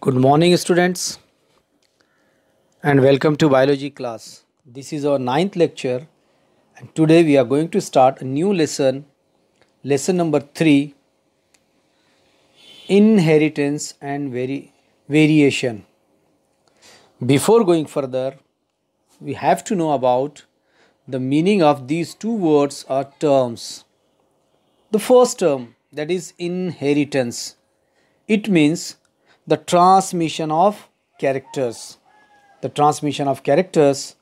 Good morning students and welcome to biology class. This is our ninth lecture and today we are going to start a new lesson, lesson number 3 Inheritance and vari Variation. Before going further, we have to know about the meaning of these two words or terms. The first term that is inheritance. It means the transmission of characters. The transmission of characters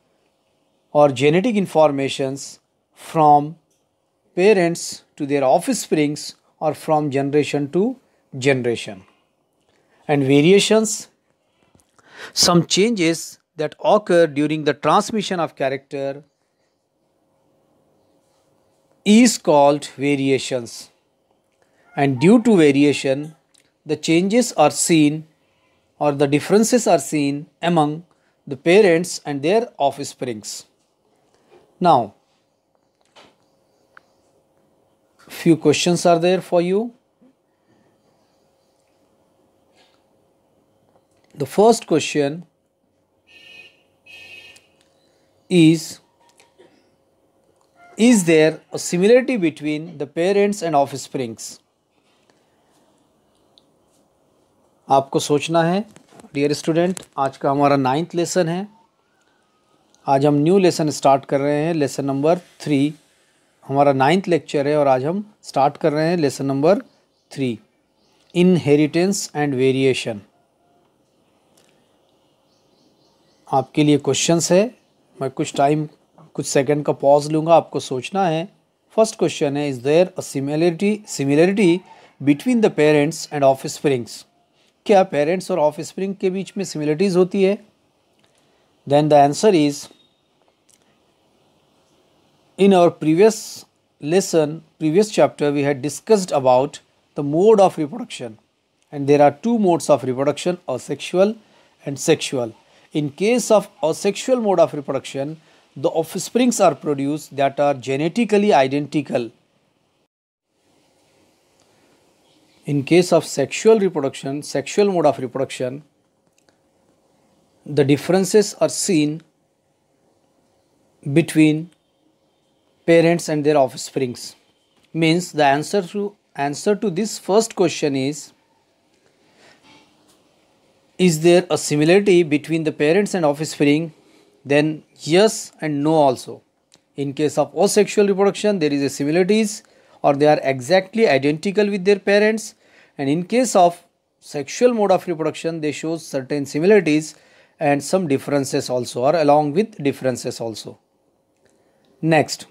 or genetic informations from parents to their offsprings or from generation to generation. And variations, some changes that occur during the transmission of character is called variations. And due to variation, the changes are seen or the differences are seen among the parents and their offsprings. Now, few questions are there for you. The first question is Is there a similarity between the parents and offsprings? आपको सोचना है dear student आज का हमारा ninth lesson है आज हम new lesson start कर रहे हैं लेसन नंबर थ्री हमारा नाइन्थ लेक्चर है और आज हम स्टार्ट कर रहे हैं lesson number three inheritance and variation आपके लिए क्वेश्चंस है मैं कुछ टाइम कुछ सेकंड का पॉज लूँगा आपको सोचना है फर्स्ट क्वेश्चन है is there a similarity similarity between the parents and offsprings क्या पेरेंट्स और ऑफ स्प्रिंग के बीच में सिमिलरिटीज होती है then the answer is in our previous lesson previous chapter we had discussed about the mode of reproduction and there are two modes of reproduction asexual and sexual in case of asexual mode of reproduction the offsprings are produce that are genetically identical In case of sexual reproduction, sexual mode of reproduction, the differences are seen between parents and their offsprings. Means the answer to answer to this first question is is there a similarity between the parents and offspring? Then yes and no also. In case of asexual reproduction, there is a similarities or they are exactly identical with their parents and in case of sexual mode of reproduction they show certain similarities and some differences also or along with differences also. Next,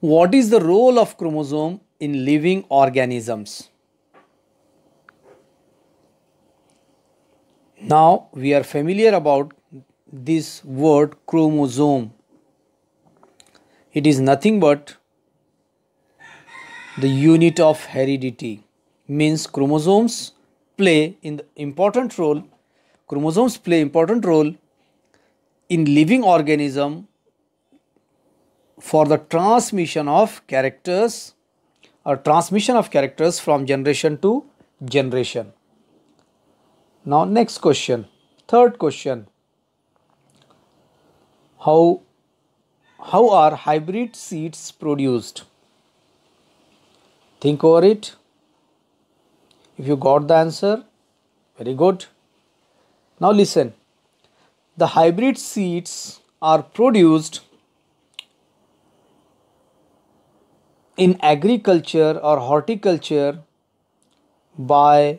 what is the role of chromosome in living organisms? Now we are familiar about this word chromosome. It is nothing but the unit of heredity means chromosomes play in the important role chromosomes play important role in living organism for the transmission of characters or transmission of characters from generation to generation. Now next question, third question, how, how are hybrid seeds produced? Think over it. If you got the answer, very good. Now listen. The hybrid seeds are produced in agriculture or horticulture by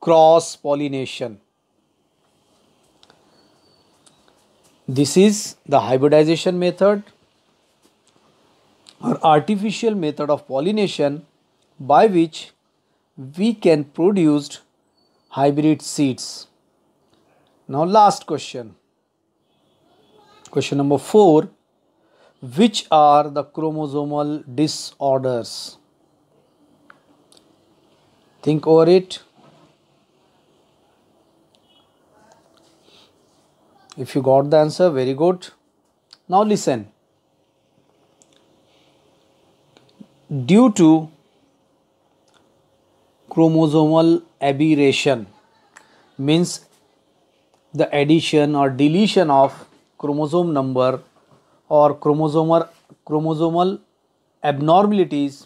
cross pollination. This is the hybridization method or artificial method of pollination by which we can produce hybrid seeds. Now last question. Question number 4. Which are the chromosomal disorders? Think over it. If you got the answer, very good. Now listen. Due to chromosomal aberration means the addition or deletion of chromosome number or chromosomal chromosomal abnormalities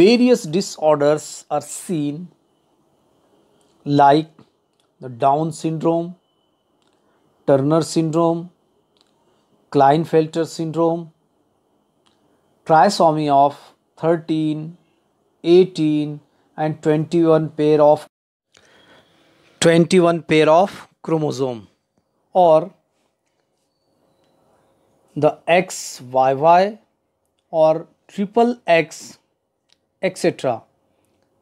various disorders are seen like the down syndrome turner syndrome klinefelter syndrome trisomy of 13 18 and 21 pair of 21 pair of chromosome or the XYY or triple X etc.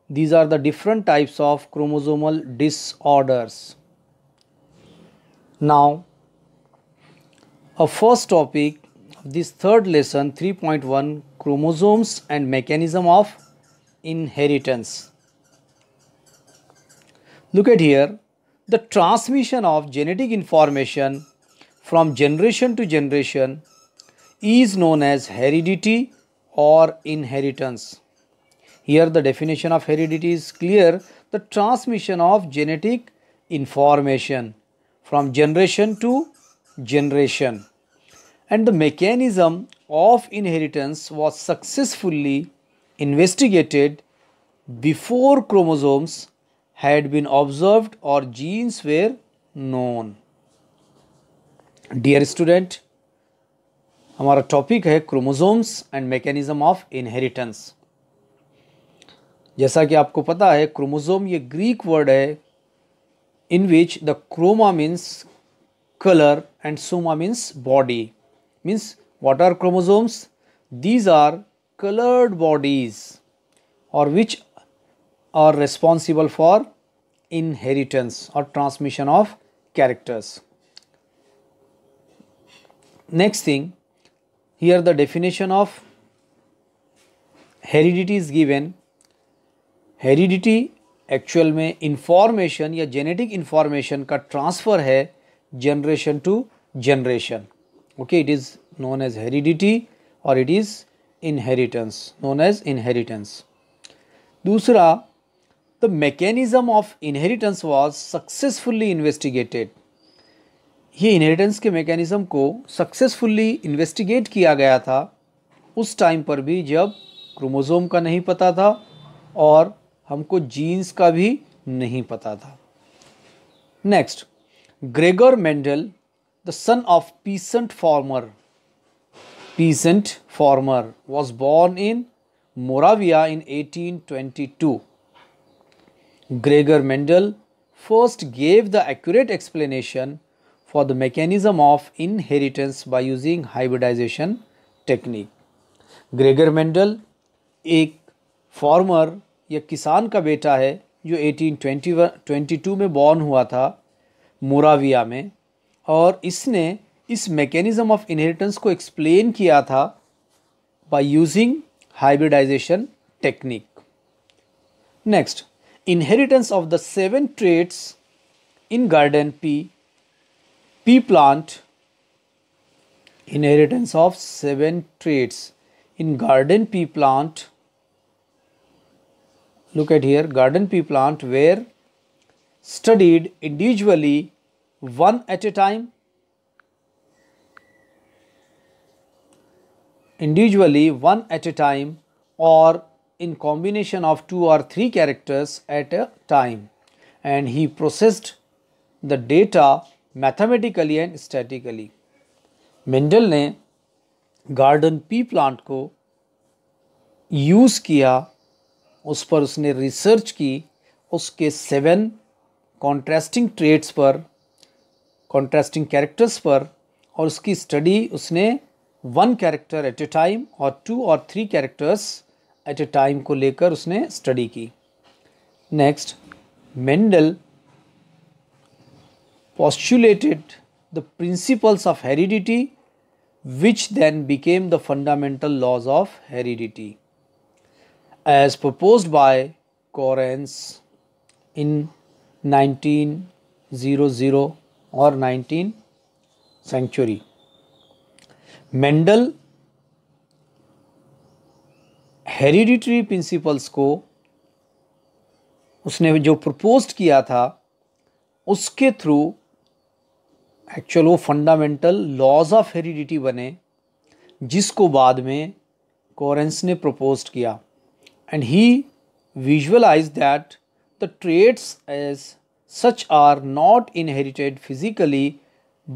These are the different types of chromosomal disorders. Now, a first topic of this third lesson 3.1 chromosomes and mechanism of inheritance. Look at here, the transmission of genetic information from generation to generation is known as heredity or inheritance. Here the definition of heredity is clear, the transmission of genetic information from generation to generation. And the mechanism of inheritance was successfully investigated before chromosomes had been observed or genes were known. Dear student, हमारा topic है chromosomes and mechanism of inheritance जैसा कि आपको पता है chromosome ये Greek word है in which the chroma means colour and soma means body means what are chromosomes these are colored bodies or which are responsible for inheritance or transmission of characters. Next thing, here the definition of heredity is given heredity actual mein information ya genetic information ka transfer hai generation to generation okay it is known as heredity or it is inheritance known as inheritance दूसरा the mechanism of inheritance was successfully investigated ये inheritance के mechanism को successfully investigate किया गया था उस time पर भी जब क्रोमोज़ोम का नहीं पता था और हमको जीन्स का भी नहीं पता था next Gregor Mendel the son of peasant farmer peasant farmer, was born in Moravia in 1822. Gregor Mendel first gave the accurate explanation for the mechanism of inheritance by using hybridization technique. Gregor Mendel एक farmer या किसान का बेटा है जो 1822 में born हुआ था मोराविया में और इसने इस मैकेनिज्म ऑफ इनहेरिटेंस को एक्सप्लेन किया था by using hybridisation technique next inheritance of the seven traits in garden pea pea plant inheritance of seven traits in garden pea plant look at here garden pea plant were studied individually one at a time individually one at a time or in combination of two or three characters at a time and he processed the data mathematically and statically. Mendel ने garden pea plant को use किया उस पर उसने research की उसके seven contrasting traits पर contrasting characters पर और उसकी स्टडी उसने one character at a time और टू और three characters at a time को लेकर उसने स्टडी की next Mendel postulated the principles of heredity which then became the fundamental laws of heredity as propose by Correns in nineteen zero zero और nineteen century Mendel hereditary principles को उसने जो propose किया था उसके थ्रू एक्चुअल वो fundamental laws of heredity बने जिसको बाद में कॉरेंस ने प्रपोज किया and he visualise that the traits as such are not inherited physically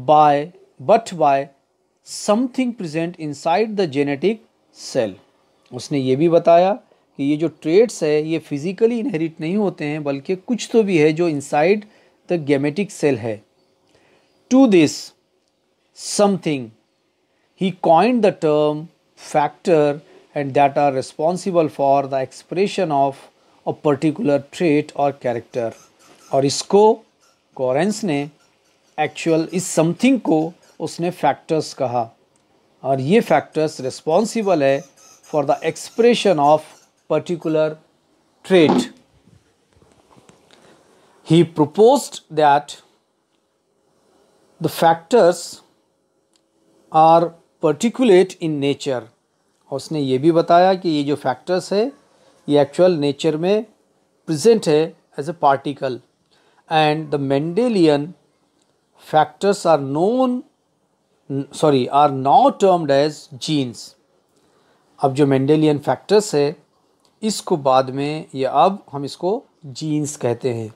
by but by something present inside the genetic cell उसने ये भी बताया कि ये जो ट्रेड्स है ये फिज़िकली इनहेरिट नहीं होते हैं बल्कि कुछ तो भी है जो इनसाइड द गेमेटिक सेल है to this something he coined the term factor and that are responsible for the expression of a particular trait और कैरेक्टर और इसको कॉरेंस ने एक्चुअल इस समथिंग को उसने फैक्टर्स कहा और ये फैक्टर्स रिस्पॉन्सिबल है for the expression of particular trait he proposed that the factors are particulate in nature और उसने ये भी बताया कि ये जो फैक्टर्स है ये एक्चुअल नेचर में प्रजेंट है as a particle and the Mendelian factors are known sorry are now termed as genes अब जो मेंडेलियन फैक्टर्स है इसको बाद में या अब हम इसको जीन्स कहते हैं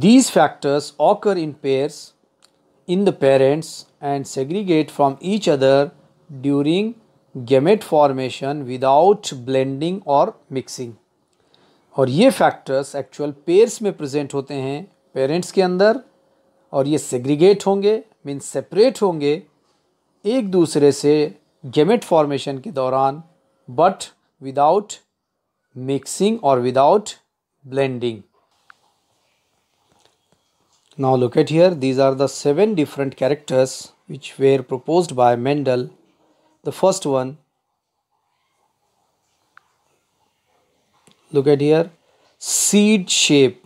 these factors occur in pairs in the parents and segregate from each other during gamete formation without blending और मिक्सिंग और ये फैक्टर्स एक्चुअल पेयर्स में प्रेजेंट होते हैं पेरेंट्स के अंदर और ये सेग्रीगेट होंगे मीन सेपरेट होंगे एक दूसरे से गेमेट फॉर्मेशन के दौरान बट विदाउट मिक्सिंग और without blending now look at here these are the seven different characters which were propose by Mendel the first one look at here seed shape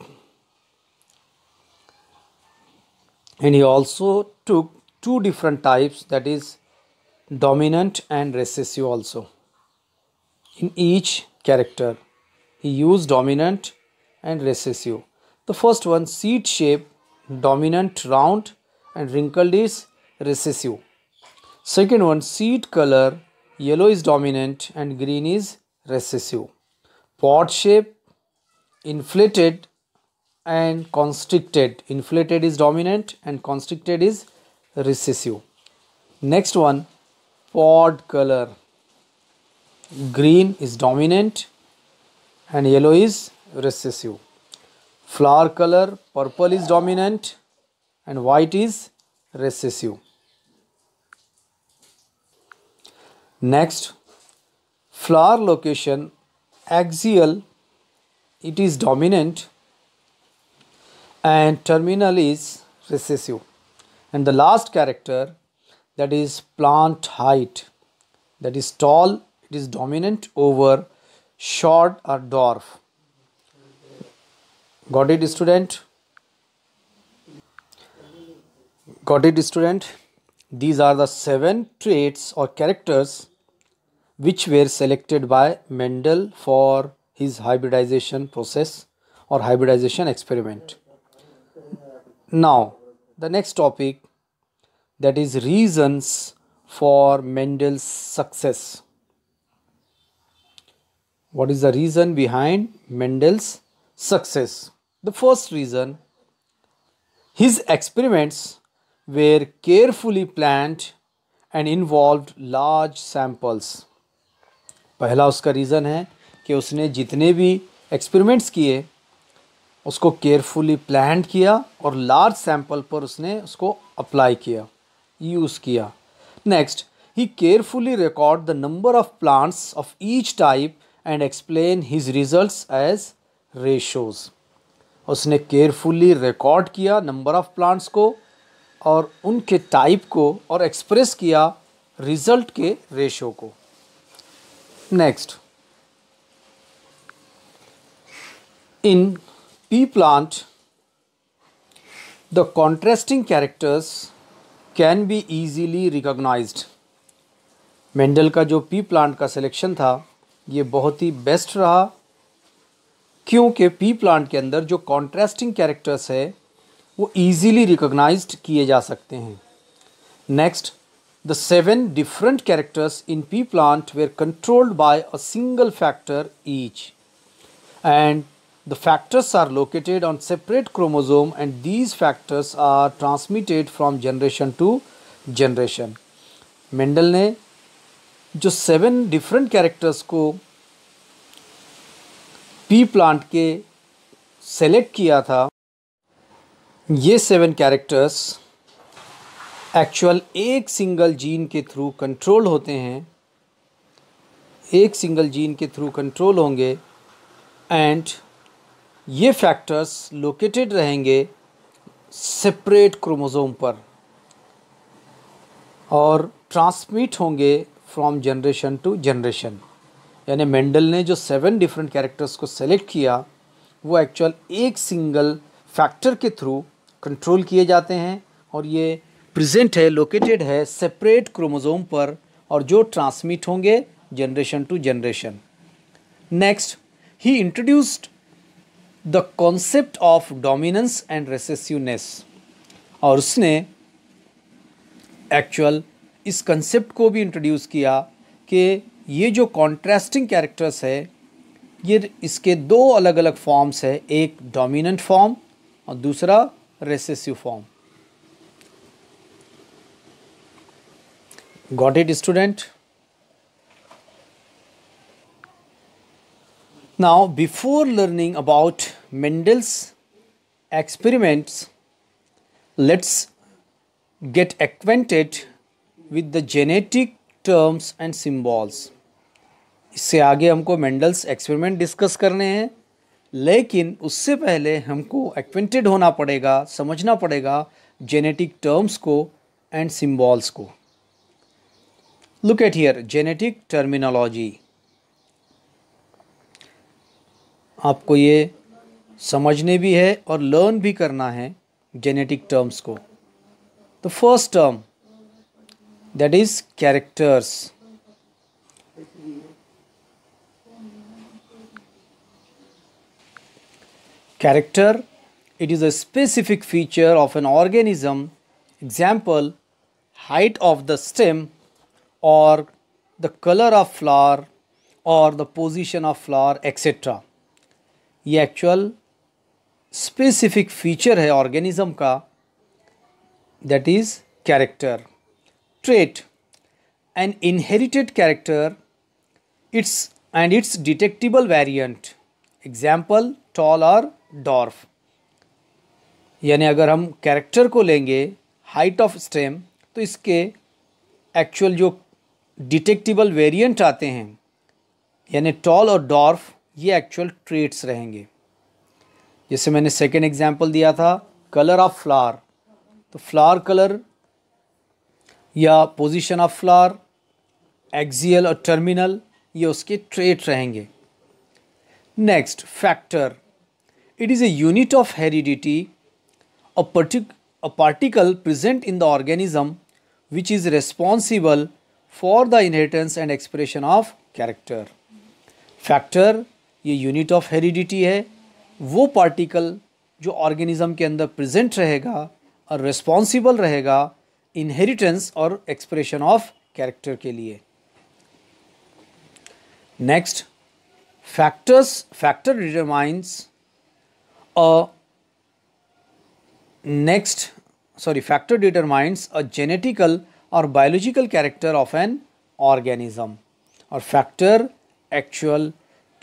and he also took two different types that is dominant and recessive also. In each character he used dominant and recessive. The first one seed shape dominant round and wrinkled is recessive. Second one seed color yellow is dominant and green is recessive. Pod shape inflated and constricted. Inflated is dominant and constricted is recessive. Next one, pod color. Green is dominant and yellow is recessive. Flower color, purple is dominant and white is recessive. Next, flower location, axial, it is dominant and terminal is recessive and the last character that is plant height that is tall it is dominant over short or dwarf got it student got it student these are the seven traits or characters which were selected by Mendel for his hybridization process or hybridization experiment. Now, the next topic that is reasons for Mendel's success. What is the reason behind Mendel's success? The first reason his experiments were carefully planned and involved large samples. पहला उसका reason है कि उसने जितने भी experiments किए उसको carefully plan किया और लार्ज सैंपल पर उसने उसको अप्लाई किया यूज़ किया next he carefully record the number of plants of each type and explain his result as ratios उसने केयरफुली रिकॉर्ड किया नंबर ऑफ़ प्लांट्स को और उनके टाइप को और एक्सप्रेस किया रिजल्ट के रेशो को next in pea plant, the contrasting characters can be easily recognized. Mendel का जो पी प्लांट का सिलेक्शन था ये बहुत ही बेस्ट रहा क्योंकि पी प्लांट के अंदर जो कॉन्ट्रास्टिंग कैरेक्टर्स है वो ईजीली रिकोगनाइज किए जा सकते हैं next the seven different characters in pea plant were controlled by a single factor each and The factors are located on separate chromosome and these factors are transmitted from generation to generation. Mendel ने जो seven different characters को pea plant के select किया था ये seven characters actual एक single gene के through control होते हैं एक सिंगल जीन के थ्रू कंट्रोल होंगे एंड ये फैक्टर्स लोकेटेड रहेंगे सेपरेट क्रोमोज़ोम पर और ट्रांसमिट होंगे फ्रॉम जनरेशन टू जनरेशन यानी मेंडल ने जो सेवन डिफरेंट कैरेक्टर्स को सेलेक्ट किया वो एक्चुअल एक सिंगल फैक्टर के थ्रू कंट्रोल किए जाते हैं और ये प्रेजेंट है लोकेटेड है सेपरेट क्रोमोज़ोम पर और जो ट्रांसमिट होंगे generation to generation next he introduced the concept of dominance and recessiveness और उसने एक्चुअल इस कंसेप्ट को भी इंट्रोड्यूस किया कि ये जो कॉन्ट्रास्टिंग कैरेक्टर्स है ये इसके दो अलग अलग फॉर्म्स है एक डोमिनेंट फॉर्म और दूसरा recessive form got it student Now, before learning about Mendel's experiments, let's get acquainted with the genetic terms and symbols. इससे आगे हमको मेंडल्स एक्सपेरिमेंट डिस्कस करने हैं लेकिन उससे पहले हमको एक्वेंटेड होना पड़ेगा समझना पड़ेगा जेनेटिक टर्म्स को एंड सिम्बॉल्स को look at here genetic terminology आपको ये समझने भी है और लर्न भी करना है जेनेटिक टर्म्स को तो first term that is characters character it is a specific feature of an organism example height of the stem और द कलर ऑफ फ्लावर और the position of flower etcetera ये actual specific feature है organism का that is character trait an inherited character it's and it's detectable variant example tall और dwarf यानी अगर हम character को लेंगे हाइट ऑफ स्टेम तो इसके एक्चुअल जो डिटेक्टिबल वेरिएंट आते हैं यानी टॉल और डॉर्फ ये एक्चुअल ट्रेट्स रहेंगे जैसे मैंने सेकेंड एग्जाम्पल दिया था कलर ऑफ फ्लार तो फ्लार कलर या पोजीशन ऑफ फ्लार एक्जियल और टर्मिनल ये उसके ट्रेट रहेंगे next factor it is a unit of heredity a partic a particle present in the organism which is responsible for the inheritance and expression of character factor ये unit of heredity है वो particle जो organism के अंदर present रहेगा और responsible रहेगा inheritance और एक्सप्रेशन ऑफ कैरेक्टर के लिए next factors factor determines a next sorry factor determines a genetical और biological character of an organism और फैक्टर एक्चुअल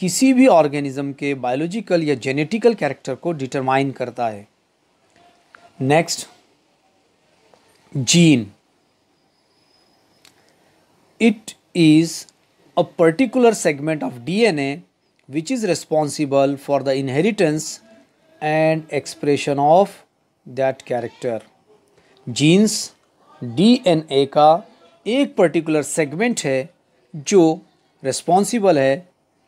किसी भी ऑर्गेनिज्म के बायोलॉजिकल या जेनेटिकल कैरेक्टर को डिटरमाइन करता है next gene it is a particular segment of DNA which is responsible for the inheritance and expression of that character genes DNA का एक पर्टिकुलर सेगमेंट है जो रेस्पॉन्सिबल है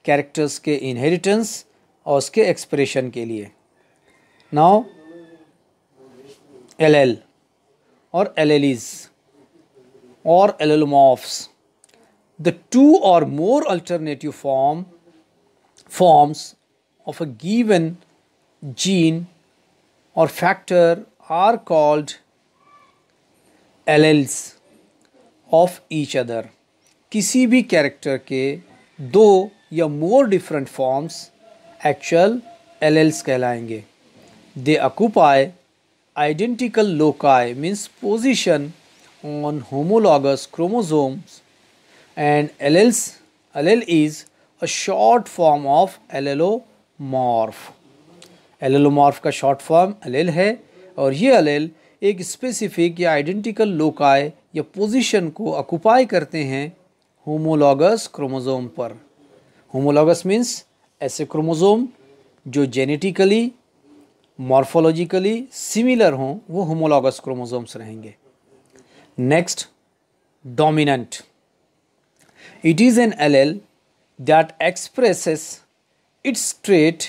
कैरेक्टर्स के इनहेरिटेंस और उसके एक्सप्रेशन के लिए नाउ एलएल और एलएलिस और एलएलमॉफ्स द टू और more alternative form forms of a given gene और factor are called alleles of each other किसी भी कैरेक्टर के दो या more different forms actual alleles कहलाएंगे they occupy identical loci means position on homologous chromosomes and alleles allele is a short form of allelomorph allelomorph का short form allele है और ये allele एक specific या identical loci या position को occupy करते हैं होमोलॉगस क्रोमोजोम पर होमोलॉगस मीन्स ऐसे क्रोमोज़ोम जो जेनेटिकली मॉर्फोलॉजिकली सिमिलर हों वो होमोलॉगस क्रोमोज़ोम्स रहेंगे next dominant it is an allele that expresses its trait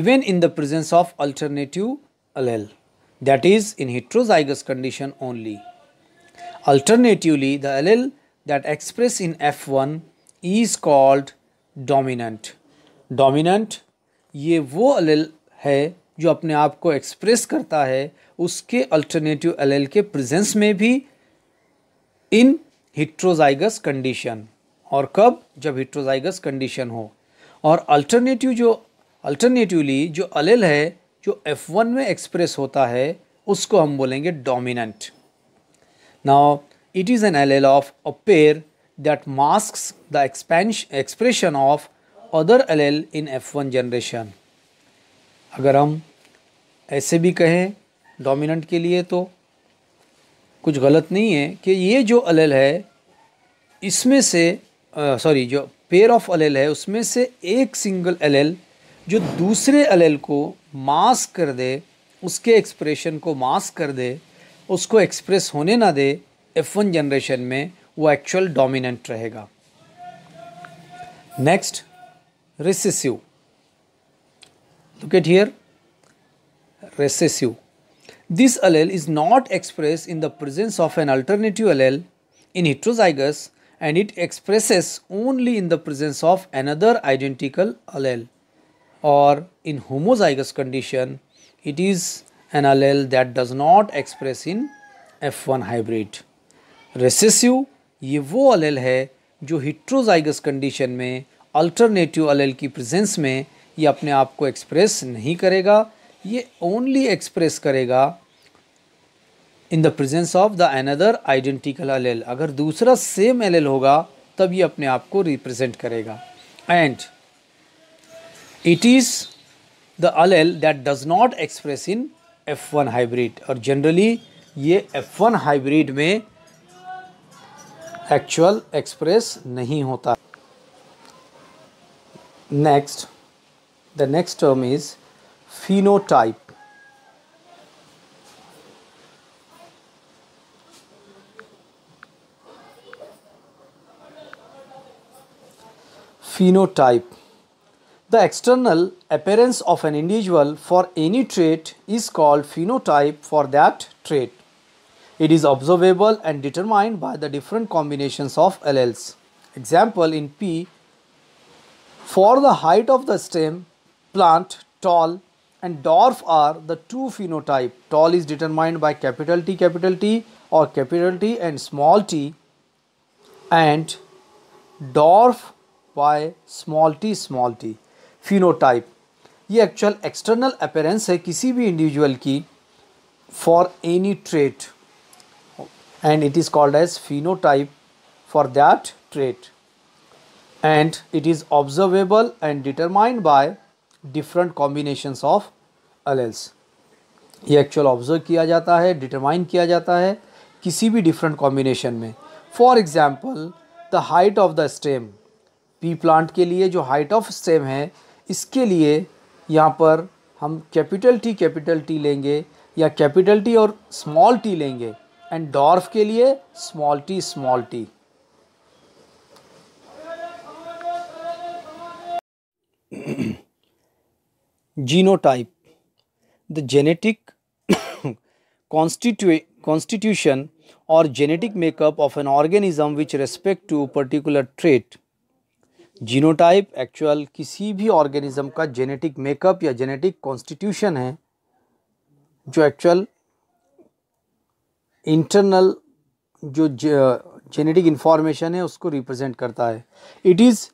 even in the presence of alternative allele is in heterozygous condition only alternatively the the that express in F one is called dominant dominant ये वो allele है जो अपने आप को express करता है उसके अल्टरनेटिव एलेल के प्रेजेंस में भी इन हिट्रोजाइगस कंडीशन और कब जब हिट्रोजाइगस कंडीशन हो और अल्टरनेटिव जो अल्टरनेटिवली जो अलेल है जो एफ वन में एक्सप्रेस होता है उसको हम बोलेंगे dominant now it is an allele of a pair that masks the expansion, expression of other allele in F1 generation. अगर हम ऐसे भी कहें डोमिनेंट के लिए तो कुछ गलत नहीं है कि ये जो अलेल है इसमें से sorry जो pair of अलेल है उसमें से एक single अलेल जो दूसरे अलेल को मास्क कर दे उसके एक्सप्रेशन को मास्क कर दे उसको एक्सप्रेस होने ना दे एफ वन जनरेशन में actual dominant डोमिनेंट रहेगा Next, recessive. look at here recessive this allele is not expressed in the presence of an alternative allele in heterozygous and it expresses only in the presence of another identical allele or in homozygous condition it is an allele that does not express in f1 hybrid recessive ये वो allele है जो heterozygous condition में alternative allele की presence में ये अपने आप को एक्सप्रेस नहीं करेगा ये ओनली एक्सप्रेस करेगा in the presence of the another identical allele अगर दूसरा सेम एल होगा तब ये अपने आप को रिप्रेजेंट करेगा and it is the allele that does not express in F one hybrid और जनरली ये एफ वन हाइब्रिड में Actual express नहीं होता next the next term is phenotype phenotype the external appearance of an individual for any trait is called phenotype for that trait it is observable and determined by the different combinations of alleles. Example in P, for the height of the stem, plant, tall and dwarf are the two phenotype. Tall is determined by capital T, capital T or capital T and small t and dwarf by small t, small t. phenotype. ये actual external appearance है किसी भी individual की for any trait and it is called as phenotype for that trait and it is observable and determined by different combinations of alleles ये actual observe किया जाता है determine किया जाता है किसी भी डिफरेंट कॉम्बिनेशन में for example the height of the stem pea plant के लिए जो हाइट ऑफ स्टेम है इसके लिए यहाँ पर हम कैपिटल टी कैपिटल टी लेंगे या कैपिटल टी और स्मॉल टी लेंगे एंड डॉर्फ के लिए small T small T genotype the genetic constitution और genetic makeup of an organism which respect to particular trait genotype actual किसी भी ऑर्गेनिज्म का जेनेटिक मेकअप या जेनेटिक कॉन्स्टिट्यूशन है जो एक्चुअल इंटरनल जो जेनेटिक इंफॉर्मेशन है उसको रिप्रेजेंट करता है it is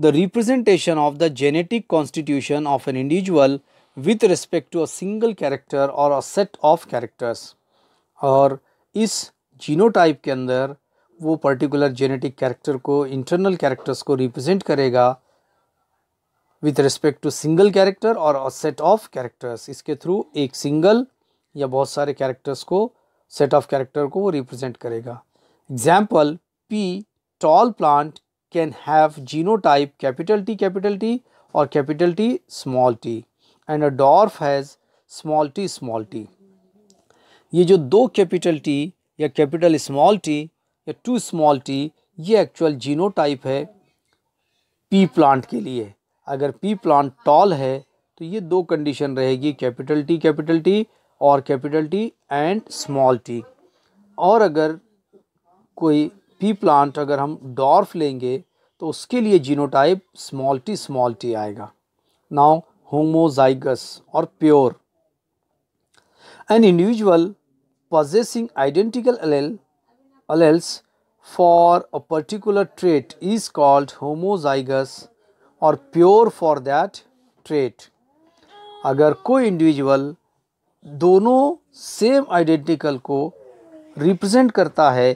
the representation of the genetic constitution of an individual with respect to a single character और अ सेट ऑफ कैरेक्टर्स और इस जीनोटाइप के अंदर वो पर्टिकुलर जेनेटिक कैरेक्टर को इंटरनल कैरेक्टर्स को रिप्रेजेंट करेगा with respect to single character और अ सेट ऑफ कैरेक्टर्स इसके थ्रू एक सिंगल या बहुत सारे कैरेक्टर्स को सेट ऑफ कैरेक्टर को वो रिप्रेजेंट करेगा example pea tall plant can have type capital T capital T और capital T small T and a dwarf has small T small T ये जो दो कैपिटल टी या कैपिटल स्मॉल टी या two small T ये actual genotype है pea plant के लिए अगर पी प्लांट टॉल है तो ये दो कंडीशन रहेगी कैपिटल टी कैपिटल टी और capital T and small T और अगर कोई पी प्लांट अगर हम डॉर्फ लेंगे तो उसके लिए genotype small T small T आएगा नाउ होमोजाइगस और pure an individual possessing identical allele alleles for a particular trait is called homozygous और प्योर फॉर दैट ट्रेट अगर कोई इंडिविजुअल दोनों सेम आइडेंटिकल को रिप्रेजेंट करता है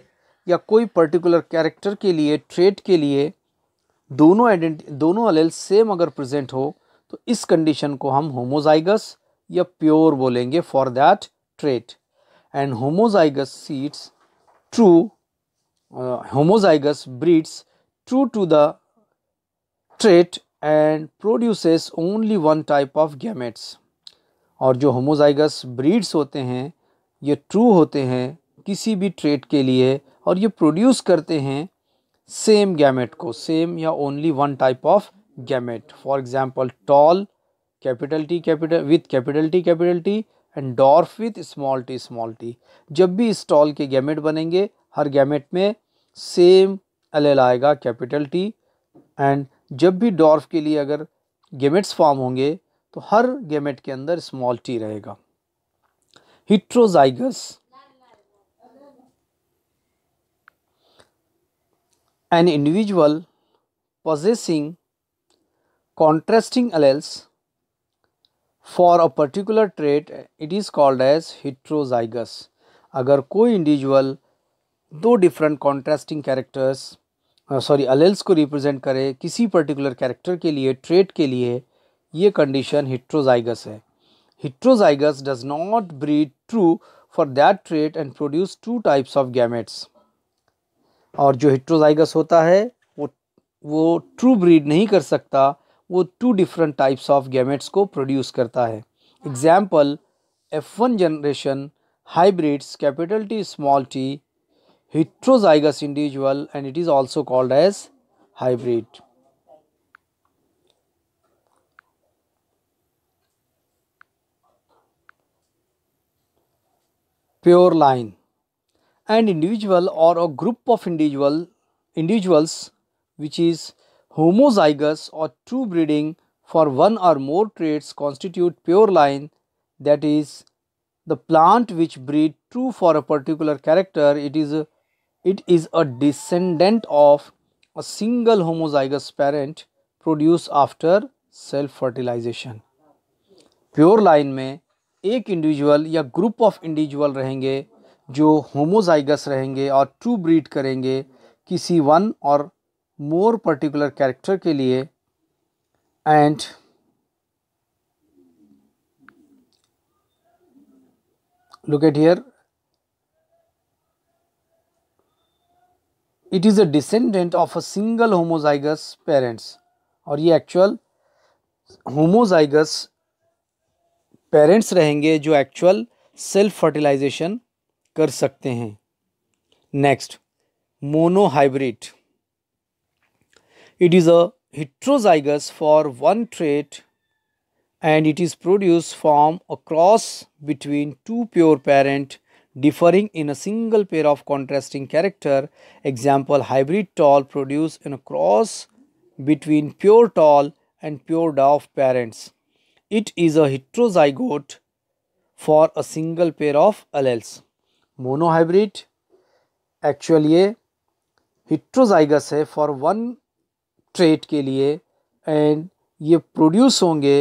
या कोई पर्टिकुलर कैरेक्टर के लिए ट्रेड के लिए दोनों आइडेंट दोनों अलेल सेम अगर प्रेजेंट हो तो इस कंडीशन को हम होमोजाइगस या प्योर बोलेंगे for that trait and homozygous seeds true homozygous breeds true to the trait and produces only one type of gametes और जो होमोजाइगस ब्रीड्स होते हैं ये ट्रू होते हैं किसी भी ट्रेड के लिए और ये प्रोड्यूस करते हैं सेम गैमेट को सेम या only one type of gamete for example tall capital T capital with capital T capital T and dwarf with small T small T जब भी इस टॉल के गैमेट बनेंगे हर गैमेट में सेम एल आएगा कैपिटल टी एंड जब भी डॉर्फ के लिए अगर गेमेट्स फॉर्म होंगे तो हर गेमेट के अंदर स्मॉल टी रहेगा heterozygous an individual possessing contrasting alleles for a particular trait it is called as heterozygous अगर कोई इंडिविजुअल दो different contrasting characters sorry alleles को रिप्रेजेंट करे किसी पर्टिकुलर कैरेक्टर के लिए ट्रेट के लिए ये कंडीशन हिट्रोजाइगस है heterozygous does not breed true for that trait and produce two types of gametes और जो हिट्रोजाइगस होता है वो वो ट्रू ब्रीड नहीं कर सकता वो two different types of gametes को प्रोड्यूस करता है example F one generation hybrids capital T small T heterozygous individual and it is also called as hybrid pure line. and individual or a group of individual individuals which is homozygous or true breeding for one or more traits constitute pure line that is the plant which breed true for a particular character it is a, it is a descendant of a single homozygous parent produced after self fertilization pure line may एक individual या group of individual रहेंगे जो homozygous रहेंगे और to breed करेंगे किसी one और more particular character के लिए and look at here it is a descendant of a single homozygous parents और ये एक्चुअल होमोजाइगस पेरेंट्स रहेंगे जो एक्चुअल सेल्फ फर्टिलाइजेशन कर सकते हैं next monohybrid it is a heterozygous for one trait and it is produce form across between two pure parent differing in a single pair of contrasting character example hybrid tall produce in a cross between pure tall and pure dwarf parents it is heterozygote for a single pair of of monohybrid actually ये heterozygous है for one trait के लिए and ये produce होंगे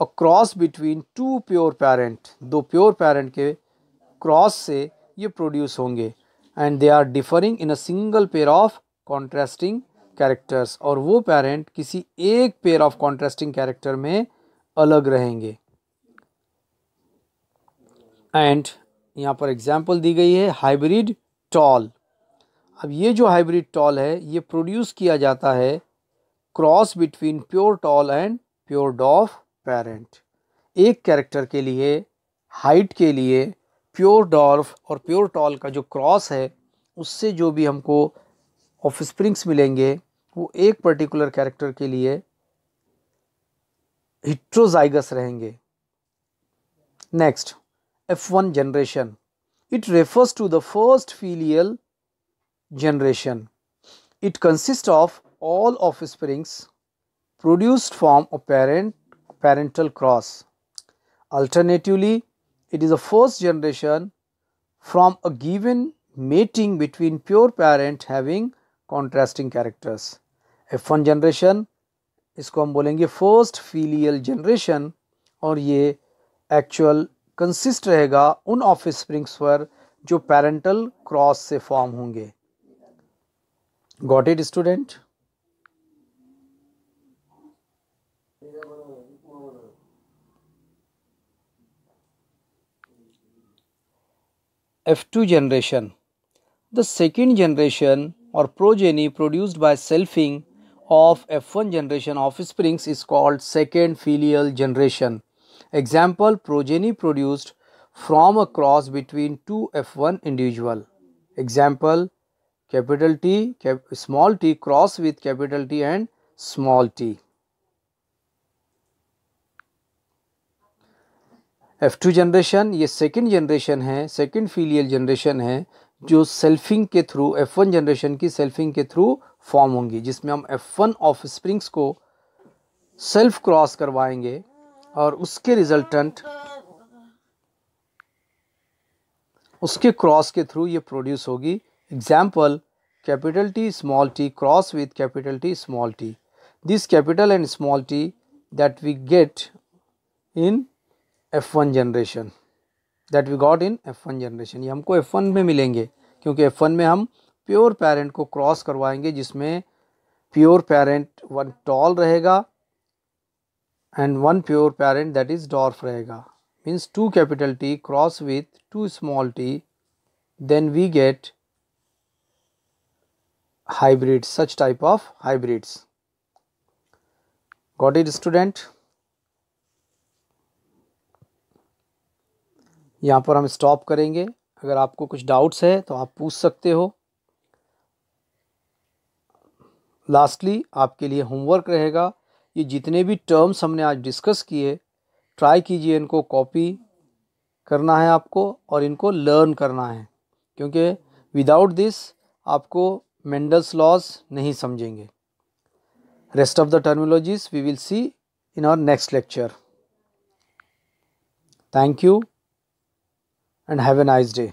a cross between two pure parent दो pure parent के cross से ये प्रोड्यूस होंगे and they are differing in a single pair of contrasting characters और वो पेरेंट किसी एक पेयर ऑफ कॉन्ट्रास्टिंग कैरेक्टर में अलग रहेंगे एंड यहाँ पर एग्जाम्पल दी गई है हाइब्रिड टॉल अब ये जो हाइब्रिड टॉल है ये प्रोड्यूस किया जाता है cross between pure tall and pure dwarf parent एक कैरेक्टर के लिए हाइट के लिए प्योर डॉर्फ और प्योर टॉल का जो क्रॉस है उससे जो भी हमको ऑफ स्प्रिंग्स मिलेंगे वो एक पर्टिकुलर कैरेक्टर के लिए heterozygous rahenge. Next, F1 generation. It refers to the first filial generation. It consists of all offsprings produced from a parent parental cross. Alternatively, it is a first generation from a given mating between pure parent having contrasting characters. F1 generation इसको हम बोलेंगे first filial generation और ये actual consist रहेगा उन of offsprings पर जो parental cross से फॉर्म होंगे got it student F2 generation the second generation और progeny produced by selfing of F1 generation of springs is called second filial generation. Example progeny produced from a cross between two F1 individual. Example capital T cap, small t cross with capital T and small t. F2 generation ye second generation hai second filial generation hai जो selfing के through F1 generation की selfing के through form होंगी जिसमें हम F one offsprings को self cross करवाएंगे और उसके रिजल्टेंट उसके क्रॉस के थ्रू ये प्रोड्यूस होगी example capital T small T cross with capital T small T this capital and small T that we get in F one generation that we got in F one generation ये हमको F one में मिलेंगे क्योंकि F one में हम pure parent को cross करवाएंगे जिसमें प्योर पेरेंट वन टॉल रहेगा and one pure parent that is dwarf रहेगा means two capital T cross with two small T then we get hybrid such type of hybrids got it student यहाँ पर हम stop करेंगे अगर आपको कुछ doubts है तो आप पूछ सकते हो लास्टली आपके लिए होमवर्क रहेगा ये जितने भी टर्म्स हमने आज डिस्कस किए ट्राई कीजिए इनको कॉपी करना है आपको और इनको लर्न करना है क्योंकि विदाउट दिस आपको मेंडल्स लॉज नहीं समझेंगे rest of the terminologies we will see in our next lecture thank you and have a nice day